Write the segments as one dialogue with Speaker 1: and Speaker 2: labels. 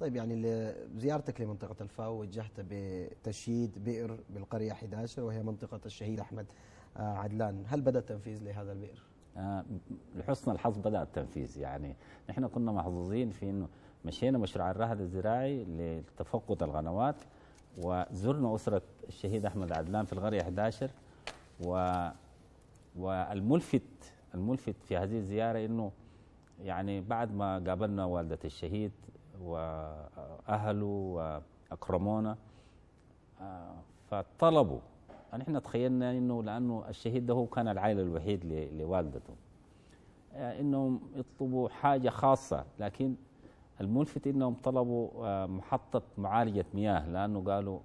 Speaker 1: طيب يعني زيارتك لمنطقة الفاو وجهت بتشييد بئر بالقرية 11 وهي منطقة الشهيد أحمد آه، عدلان هل بدأ التنفيذ لهذا البئر؟ آه، لحسن الحظ بدأ التنفيذ يعني نحن كنا محظوظين في أنه مشينا مشروع الرهد الزراعي لتفقد القنوات وزرنا أسرة الشهيد أحمد عدلان في القرية 11 و والملفت الملفت في هذه الزيارة أنه يعني بعد ما قابلنا والدة الشهيد واهله واكرمونا آه، فطلبوا يعني احنا تخيلنا انه لانه الشهيد ده هو كان العائله الوحيد لوالدته آه، انهم يطلبوا حاجه خاصه لكن الملفت انهم طلبوا آه، محطه معالجه مياه لانه قالوا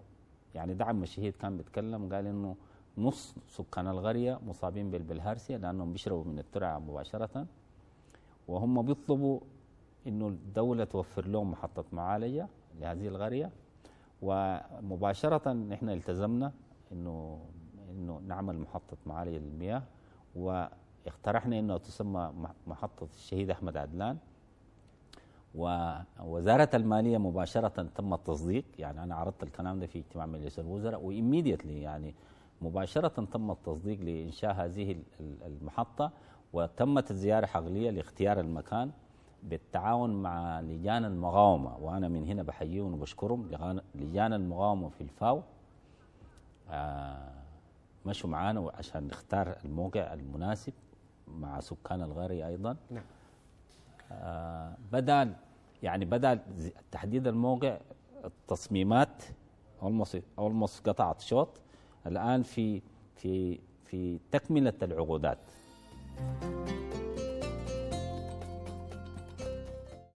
Speaker 1: يعني دعم الشهيد كان بيتكلم قال انه نص سكان القريه مصابين بالبلهارسيا لانهم بيشربوا من الترعه مباشره وهم بيطلبوا انه الدوله توفر لهم محطه معالجه لهذه الغريه ومباشره نحن التزمنا انه انه نعمل محطه معالجه للمياه واقترحنا انه تسمى محطه الشهيد احمد عدلان ووزاره الماليه مباشره تم التصديق يعني انا عرضت الكلام ده في اجتماع مجلس الوزراء وإميديتلي يعني مباشره تم التصديق لانشاء هذه المحطه وتمت الزياره حقليه لاختيار المكان بالتعاون مع لجان المقاومه وانا من هنا بحييهم وبشكرهم لجان المقاومه في الفاو آه، مشوا معانا عشان نختار الموقع المناسب مع سكان الغري ايضا نعم آه، بدا يعني بدا تحديد الموقع التصميمات اولموست قطعت شوط الان في في في تكمله العقودات